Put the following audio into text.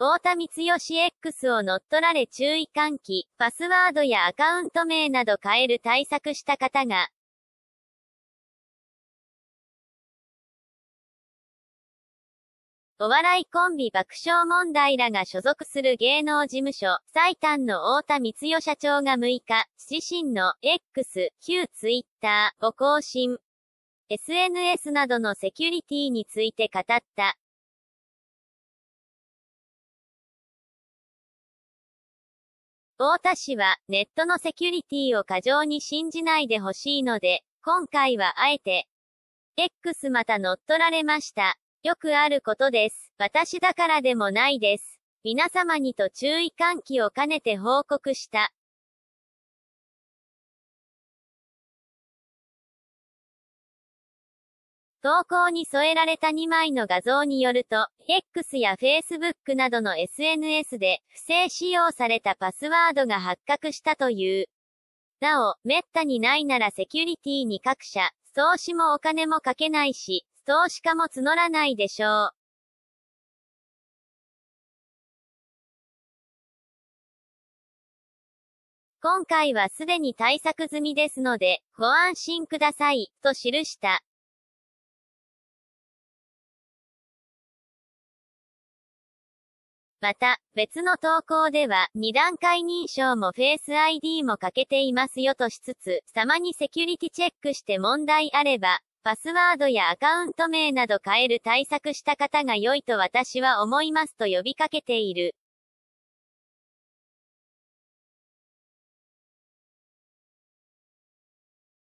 太田光義 X を乗っ取られ注意喚起、パスワードやアカウント名など変える対策した方が、お笑いコンビ爆笑問題らが所属する芸能事務所、最短の太田光代社長が6日、自身の X、旧 Twitter を更新。SNS などのセキュリティについて語った。太田氏はネットのセキュリティを過剰に信じないでほしいので、今回はあえて、X また乗っ取られました。よくあることです。私だからでもないです。皆様にと注意喚起を兼ねて報告した。投稿に添えられた2枚の画像によると、X や Facebook などの SNS で不正使用されたパスワードが発覚したという。なお、滅多にないならセキュリティに各社、投資もお金もかけないし、投資家も募らないでしょう。今回はすでに対策済みですので、ご安心ください、と記した。また、別の投稿では、2段階認証もフェース ID も欠けていますよとしつつ、様にセキュリティチェックして問題あれば、パスワードやアカウント名など変える対策した方が良いと私は思いますと呼びかけている。